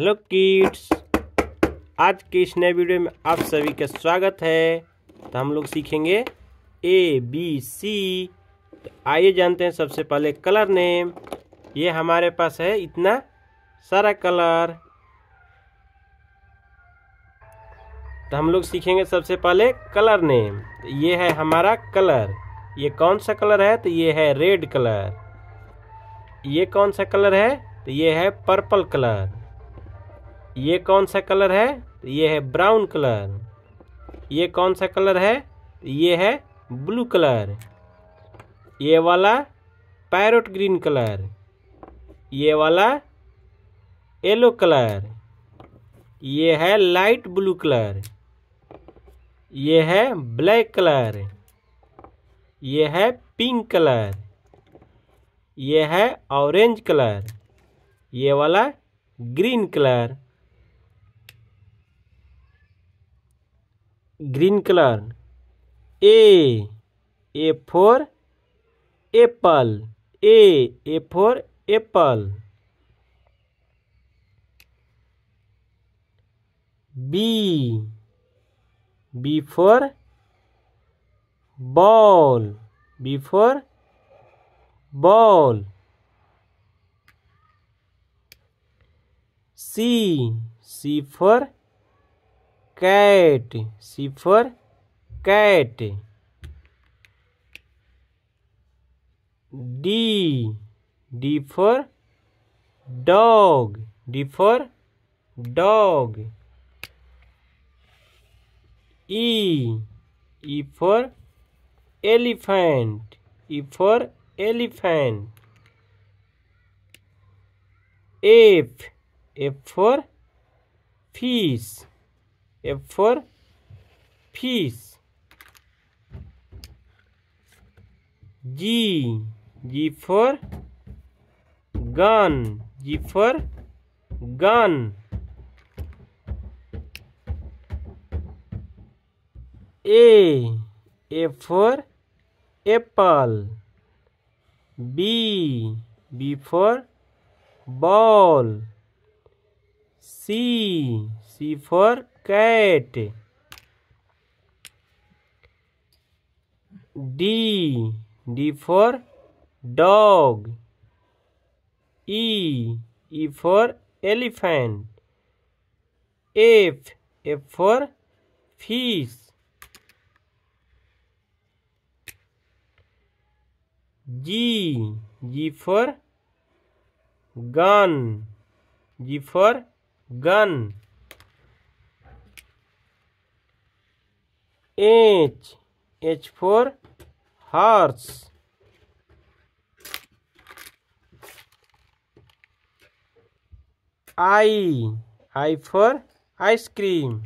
Hello kids आज के इस नए वीडियो में आप सभी का स्वागत है तो हम लोग सीखेंगे ए बी सी तो आइए जानते हैं सबसे पहले कलर नेम ये हमारे पास है इतना सारा कलर तो हम लोग सीखेंगे सबसे पहले कलर नेम तो ये है हमारा कलर ये कौन सा कलर है तो ये है रेड कलर ये कौन सा कलर है तो ये है पर्पल कलर ये कौन सा कलर है ये है ब्राउन कलर ये कौन सा कलर है ये है ब्लू कलर ये वाला पैरोट ग्रीन कलर ये वाला येलो कलर ये है लाइट ब्लू कलर ये है ब्लैक कलर ये है पिंक कलर ये है ऑरेंज कलर ये वाला green colour green colour A A for apple A A for apple B B for ball B for ball C C for cat c for cat d d for dog d for dog e e for elephant e for elephant f f for fish F for fish. G. G for gun. G for gun. A. A for apple. B. B for ball. C. C for cat D D for dog E E for elephant F F for fish G G for gun G for gun H. H for horse. I. I for ice cream.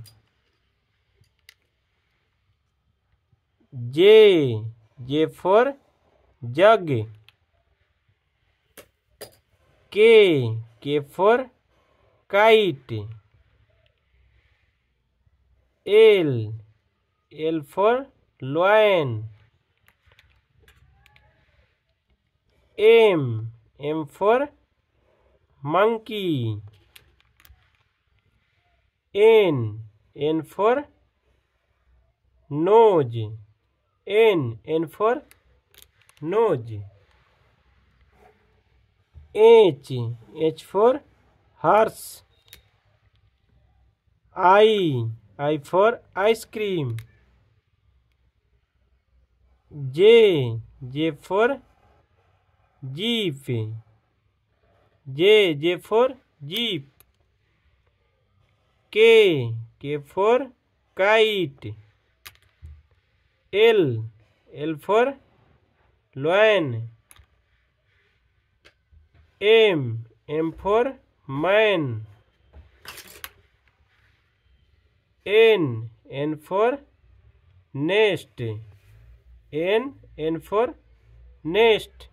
J. J for jug. K. K for kite. L. L for lion. M, M for monkey. N, N for nose. N, N for nose. H, H for horse. I, I for ice cream. J J for jeep J J for jeep K K for kite L L for lion M M for man N N for nest N N for next